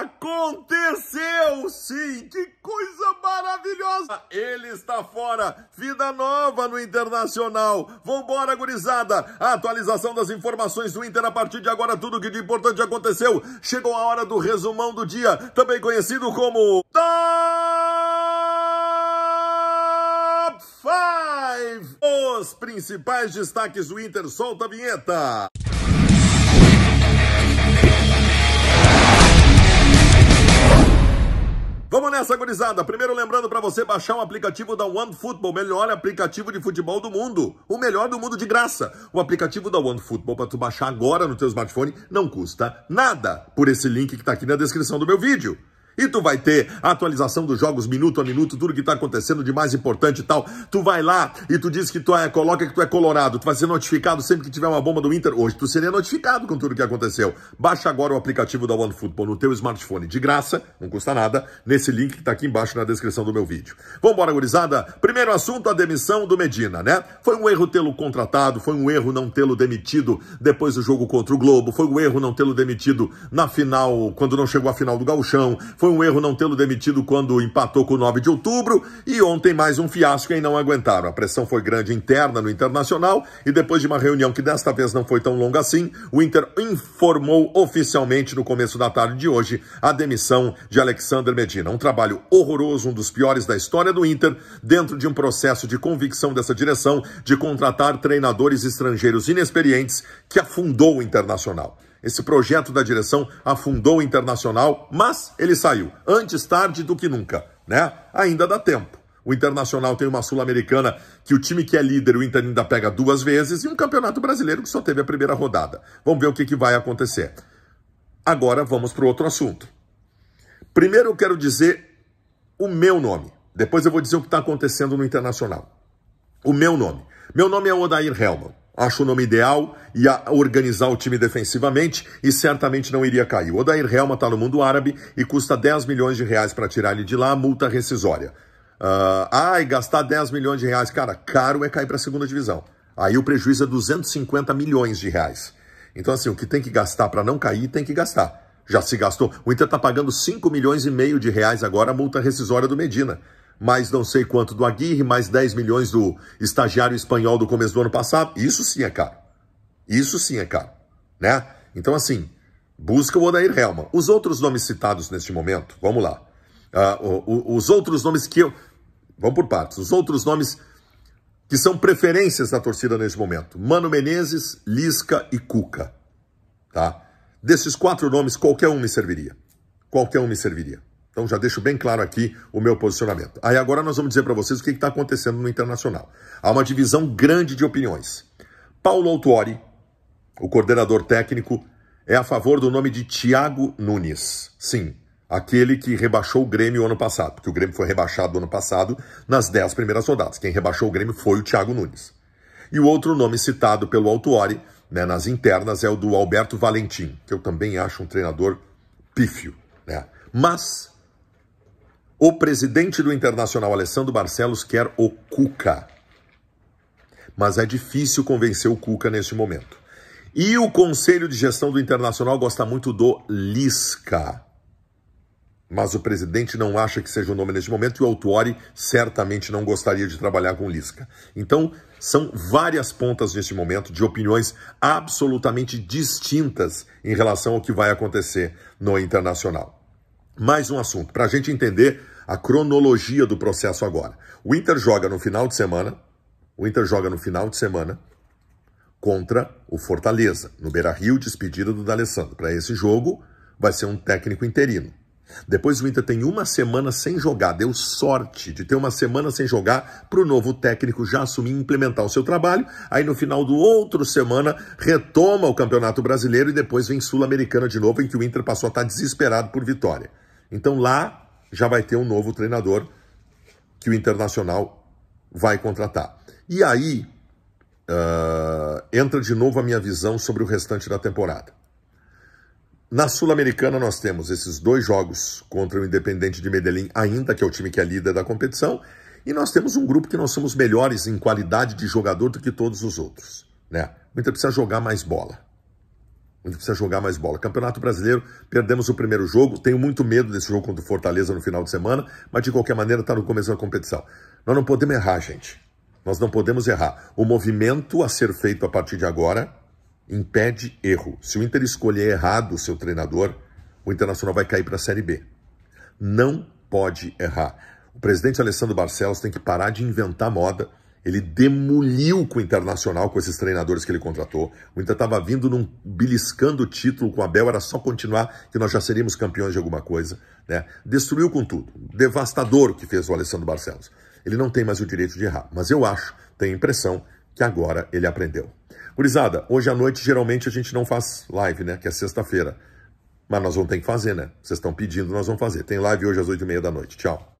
Aconteceu! Sim, que coisa maravilhosa! Ele está fora! Vida nova no Internacional! Vambora, gurizada! A atualização das informações do Inter a partir de agora, tudo que de importante aconteceu. Chegou a hora do resumão do dia, também conhecido como... Top 5! Os principais destaques do Inter, solta a vinheta! nessa, gurizada. Primeiro, lembrando para você baixar o um aplicativo da OneFootball, melhor aplicativo de futebol do mundo. O melhor do mundo de graça. O aplicativo da OneFootball para tu baixar agora no teu smartphone não custa nada por esse link que está aqui na descrição do meu vídeo. E tu vai ter a atualização dos jogos minuto a minuto, tudo que tá acontecendo de mais importante e tal. Tu vai lá e tu diz que tu é, coloca que tu é colorado. Tu vai ser notificado sempre que tiver uma bomba do Inter. Hoje tu seria notificado com tudo que aconteceu. Baixa agora o aplicativo da OneFootball no teu smartphone de graça, não custa nada, nesse link que tá aqui embaixo na descrição do meu vídeo. Vambora, gurizada. Primeiro assunto, a demissão do Medina, né? Foi um erro tê-lo contratado, foi um erro não tê-lo demitido depois do jogo contra o Globo, foi um erro não tê-lo demitido na final, quando não chegou à final do Galchão, foi foi um erro não tê-lo demitido quando empatou com o 9 de outubro e ontem mais um fiasco em não aguentaram. A pressão foi grande interna no Internacional e depois de uma reunião que desta vez não foi tão longa assim, o Inter informou oficialmente no começo da tarde de hoje a demissão de Alexander Medina. Um trabalho horroroso, um dos piores da história do Inter, dentro de um processo de convicção dessa direção de contratar treinadores estrangeiros inexperientes que afundou o Internacional. Esse projeto da direção afundou o Internacional, mas ele saiu antes tarde do que nunca, né? Ainda dá tempo. O Internacional tem uma Sul-Americana que o time que é líder, o Inter ainda pega duas vezes, e um Campeonato Brasileiro que só teve a primeira rodada. Vamos ver o que, que vai acontecer. Agora vamos para outro assunto. Primeiro eu quero dizer o meu nome. Depois eu vou dizer o que está acontecendo no Internacional. O meu nome. Meu nome é Odair Helman acho o nome ideal, ia organizar o time defensivamente e certamente não iria cair. O Odair Helma está no mundo árabe e custa 10 milhões de reais para tirar ele de lá, multa rescisória. Uh, ai, gastar 10 milhões de reais, cara, caro é cair para a segunda divisão. Aí o prejuízo é 250 milhões de reais. Então, assim, o que tem que gastar para não cair, tem que gastar. Já se gastou. O Inter está pagando 5 milhões e meio de reais agora a multa rescisória do Medina mais não sei quanto do Aguirre, mais 10 milhões do estagiário espanhol do começo do ano passado. Isso sim é caro. Isso sim é caro, né? Então, assim, busca o Odair Helma. Os outros nomes citados neste momento, vamos lá. Uh, o, o, os outros nomes que eu... Vamos por partes. Os outros nomes que são preferências da torcida neste momento. Mano Menezes, Lisca e Cuca, tá? Desses quatro nomes, qualquer um me serviria. Qualquer um me serviria. Então já deixo bem claro aqui o meu posicionamento. Aí agora nós vamos dizer para vocês o que está acontecendo no internacional. Há uma divisão grande de opiniões. Paulo Autuori, o coordenador técnico, é a favor do nome de Thiago Nunes. Sim, aquele que rebaixou o Grêmio ano passado, porque o Grêmio foi rebaixado ano passado nas 10 primeiras rodadas. Quem rebaixou o Grêmio foi o Thiago Nunes. E o outro nome citado pelo Autuori né, nas internas é o do Alberto Valentim, que eu também acho um treinador pífio. Né? Mas o presidente do Internacional, Alessandro Barcelos, quer o Cuca. Mas é difícil convencer o Cuca neste momento. E o Conselho de Gestão do Internacional gosta muito do Lisca. Mas o presidente não acha que seja o nome neste momento e o Autuori certamente não gostaria de trabalhar com Lisca. Então, são várias pontas neste momento de opiniões absolutamente distintas em relação ao que vai acontecer no Internacional. Mais um assunto, para a gente entender a cronologia do processo agora. O Inter joga no final de semana, o Inter joga no final de semana contra o Fortaleza, no Beira-Rio, despedida do D'Alessandro. Para esse jogo, vai ser um técnico interino. Depois o Inter tem uma semana sem jogar, deu sorte de ter uma semana sem jogar para o novo técnico já assumir e implementar o seu trabalho. Aí no final do outro semana retoma o Campeonato Brasileiro e depois vem Sul-Americana de novo, em que o Inter passou a estar tá desesperado por vitória. Então lá já vai ter um novo treinador que o Internacional vai contratar. E aí uh, entra de novo a minha visão sobre o restante da temporada. Na Sul-Americana nós temos esses dois jogos contra o Independente de Medellín, ainda que é o time que é líder da competição, e nós temos um grupo que nós somos melhores em qualidade de jogador do que todos os outros. Né? O Inter precisa jogar mais bola. A gente precisa jogar mais bola. Campeonato Brasileiro, perdemos o primeiro jogo. Tenho muito medo desse jogo contra o Fortaleza no final de semana, mas de qualquer maneira está no começo da competição. Nós não podemos errar, gente. Nós não podemos errar. O movimento a ser feito a partir de agora impede erro. Se o Inter escolher errado o seu treinador, o Internacional vai cair para a Série B. Não pode errar. O presidente Alessandro Barcelos tem que parar de inventar moda ele demoliu com o Internacional, com esses treinadores que ele contratou. O Inter estava vindo num beliscando o título com o Abel, era só continuar que nós já seríamos campeões de alguma coisa. Né? Destruiu com tudo. Devastador o que fez o Alessandro Barcelos. Ele não tem mais o direito de errar, mas eu acho, tenho a impressão, que agora ele aprendeu. Gurizada, hoje à noite geralmente a gente não faz live, né? Que é sexta-feira. Mas nós vamos ter que fazer, né? Vocês estão pedindo, nós vamos fazer. Tem live hoje às oito e meia da noite. Tchau.